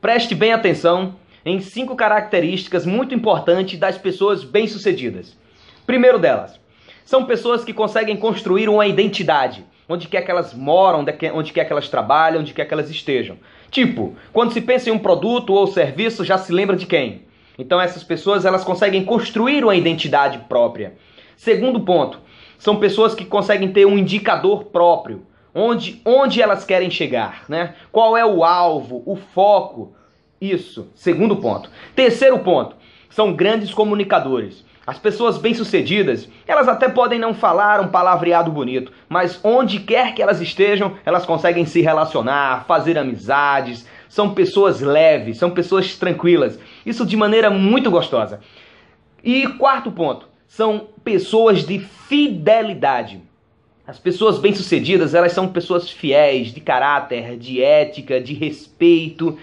Preste bem atenção em cinco características muito importantes das pessoas bem-sucedidas. Primeiro delas, são pessoas que conseguem construir uma identidade, onde quer que elas moram, onde quer que elas trabalham, onde quer que elas estejam. Tipo, quando se pensa em um produto ou serviço, já se lembra de quem? Então essas pessoas, elas conseguem construir uma identidade própria. Segundo ponto, são pessoas que conseguem ter um indicador próprio onde, onde elas querem chegar, né? Qual é o alvo, o foco? Isso, segundo ponto. Terceiro ponto, são grandes comunicadores. As pessoas bem-sucedidas, elas até podem não falar um palavreado bonito, mas onde quer que elas estejam, elas conseguem se relacionar, fazer amizades, são pessoas leves, são pessoas tranquilas. Isso de maneira muito gostosa. E quarto ponto, são pessoas de fidelidade. As pessoas bem-sucedidas, elas são pessoas fiéis, de caráter, de ética, de respeito.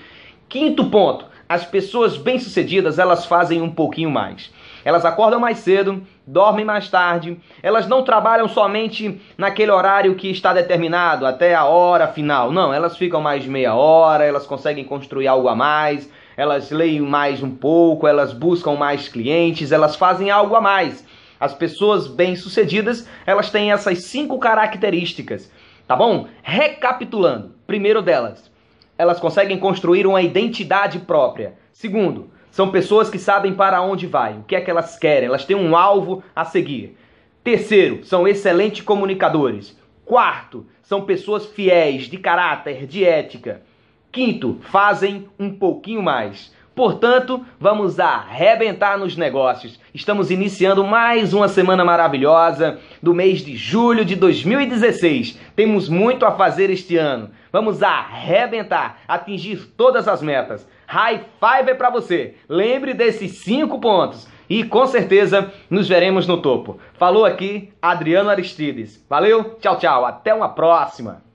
Quinto ponto, as pessoas bem-sucedidas, elas fazem um pouquinho mais. Elas acordam mais cedo, dormem mais tarde, elas não trabalham somente naquele horário que está determinado, até a hora final. Não, elas ficam mais meia hora, elas conseguem construir algo a mais, elas leem mais um pouco, elas buscam mais clientes, elas fazem algo a mais. As pessoas bem-sucedidas, elas têm essas cinco características, tá bom? Recapitulando, primeiro delas, elas conseguem construir uma identidade própria. Segundo, são pessoas que sabem para onde vai, o que é que elas querem, elas têm um alvo a seguir. Terceiro, são excelentes comunicadores. Quarto, são pessoas fiéis de caráter, de ética. Quinto, fazem um pouquinho mais. Portanto, vamos arrebentar nos negócios. Estamos iniciando mais uma semana maravilhosa do mês de julho de 2016. Temos muito a fazer este ano. Vamos arrebentar, atingir todas as metas. High five é para você. Lembre desses cinco pontos e com certeza nos veremos no topo. Falou aqui Adriano Aristides. Valeu, tchau, tchau. Até uma próxima.